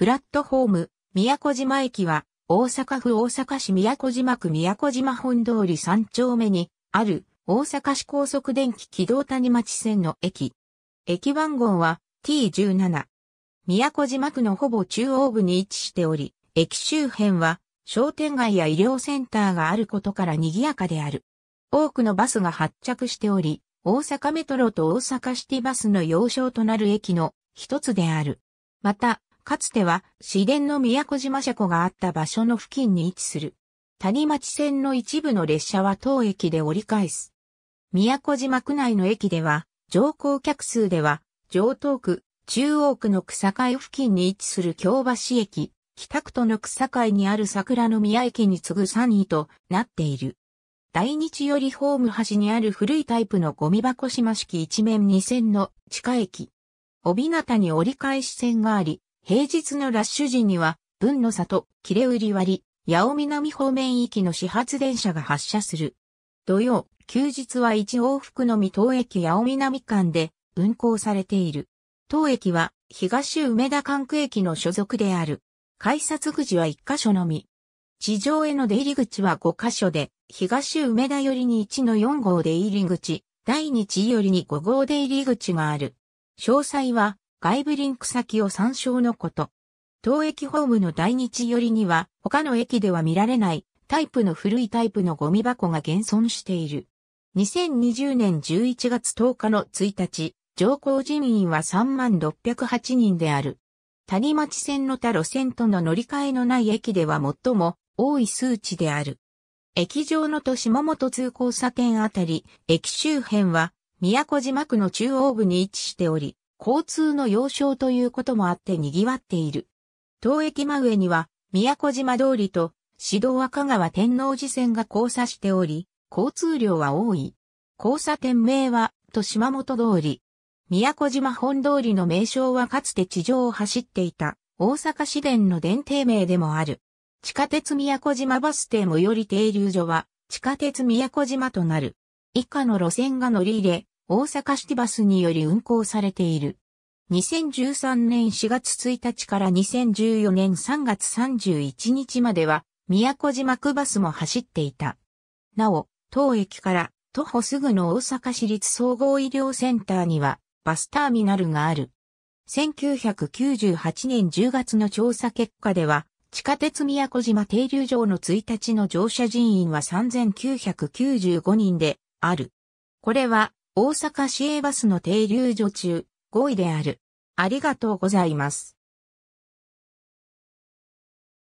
プラットホーム、宮古島駅は、大阪府大阪市宮古島区宮古島本通り3丁目に、ある、大阪市高速電気軌道谷町線の駅。駅番号は T17。宮古島区のほぼ中央部に位置しており、駅周辺は商店街や医療センターがあることから賑やかである。多くのバスが発着しており、大阪メトロと大阪シティバスの要衝となる駅の一つである。また、かつては市電の宮古島車庫があった場所の付近に位置する。谷町線の一部の列車は当駅で折り返す。宮古島区内の駅では、乗降客数では、上東区、中央区の草会付近に位置する京橋駅、北区との草会にある桜の宮駅に次ぐ3位となっている。大日よりホーム端にある古いタイプのゴミ箱島式一面2線の地下駅。帯形に折り返し線があり、平日のラッシュ時には、文の里、切れ売り割、八尾南方面行きの始発電車が発車する。土曜、休日は一往復のみ東駅八尾南間で運行されている。当駅は東梅田管区駅の所属である。改札口は1箇所のみ。地上への出入り口は5箇所で、東梅田寄りに1の4号出入り口、第2地よりに5号出入り口がある。詳細は外部リンク先を参照のこと。当駅ホームの大日寄りには他の駅では見られないタイプの古いタイプのゴミ箱が現存している。2020年11月10日の1日、乗降人員は3万608人である。谷町線の他路線との乗り換えのない駅では最も多い数値である。駅上の都市桃と通交差点あたり、駅周辺は、宮古島区の中央部に位置しており、交通の要衝ということもあって賑わっている。東駅真上には、宮古島通りと、指導赤川天王寺線が交差しており、交通量は多い。交差点名は、と島本通り。宮古島本通りの名称はかつて地上を走っていた、大阪市電の電停名でもある。地下鉄宮古島バス停もより停留所は、地下鉄宮古島となる。以下の路線が乗り入れ、大阪シティバスにより運行されている。2013年4月1日から2014年3月31日までは、宮古島区バスも走っていた。なお、当駅から徒歩すぐの大阪市立総合医療センターには、バスターミナルがある。1998年10月の調査結果では、地下鉄宮古島停留場の1日の乗車人員は3995人である。これは大阪市営バスの停留所中、5位である。ありがとうございます。